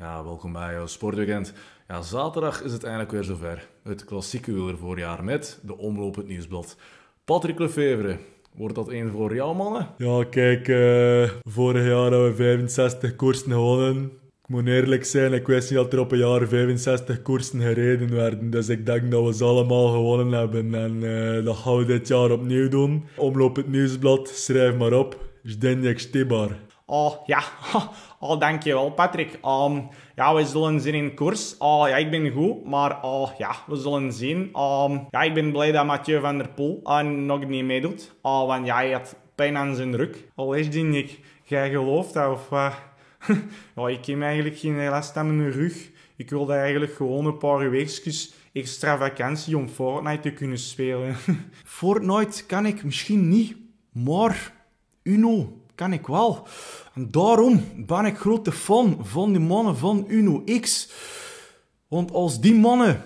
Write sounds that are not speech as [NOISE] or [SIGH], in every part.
Ja, welkom bij jouw sportweekend. Ja, zaterdag is het eindelijk weer zover. Het klassieke wielervoorjaar met de omloop het nieuwsblad. Patrick Lefevre, wordt dat één voor jou, mannen? Ja, kijk, eh, vorig jaar hebben we 65 koersen gewonnen. Ik moet eerlijk zijn, ik wist niet dat er op een jaar 65 koersen gereden werden. Dus ik denk dat we ze allemaal gewonnen hebben. En eh, dat gaan we dit jaar opnieuw doen. Omloop het nieuwsblad, schrijf maar op. Zdenjek Stibar. Oh ja, [LAUGHS] oh, dankjewel Patrick. Ehm, ja, we zullen zien in koers. Oh ja, ik ben goed, maar oh, ja, we zullen zien. Ehm, ja, ik ben blij dat Mathieu van der Poel eh, nog niet meedoet. Oh, want ja, hij had pijn aan zijn rug. Al oh, is die ik, jij gelooft dat of wat? Uh... [LAUGHS] ik heb eigenlijk geen last aan mijn rug. Ik wilde eigenlijk gewoon een paar weekjes extra vakantie om Fortnite te kunnen spelen. [LAUGHS] Fortnite kan ik misschien niet, maar Uno kan ik wel. En daarom ben ik grote fan van die mannen van Uno X. Want als die mannen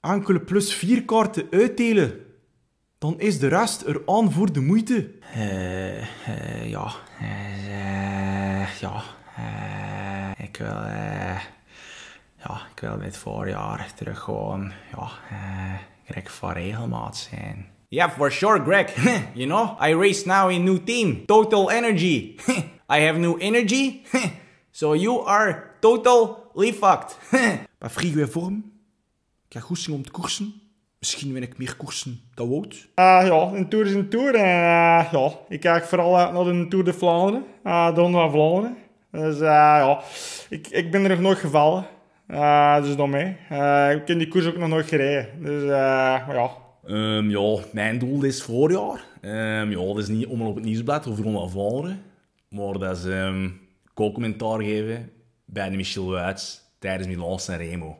enkele plus 4 kaarten uitdelen, dan is de rest er aan voor de moeite. Eh, eh ja. Eh, eh, ja. ik wil. ja, ik wil dit voorjaar terug gewoon. Ja, ik krijg van regelmaat zijn. Ja, for sure, Greg. [LAUGHS] you know, I race now in new team, Total Energy. [LAUGHS] I have new energy. [LAUGHS] so you are totally fucked. Maar vrije weer Vorm, ik heb goesting om te koersen. Misschien win ik meer koersen dan Wout. Ah ja, een Tour is een Tour. En eh, ja, ik kijk vooral naar een Tour de Vlaanderen. Uh, de Ronde van Vlaanderen. Dus ja, ik, ik ben er nog nooit gevallen. dus dan mee. ik heb die koers ook nog nooit gereden. Dus ja, Ehm, ja, mijn doel is voorjaar. Ehm, ja, dat is niet om op het nieuwsblad of rond van Maar dat is um, ehm, commentaar geven bij de Michel Wuits tijdens Milan Sanremo.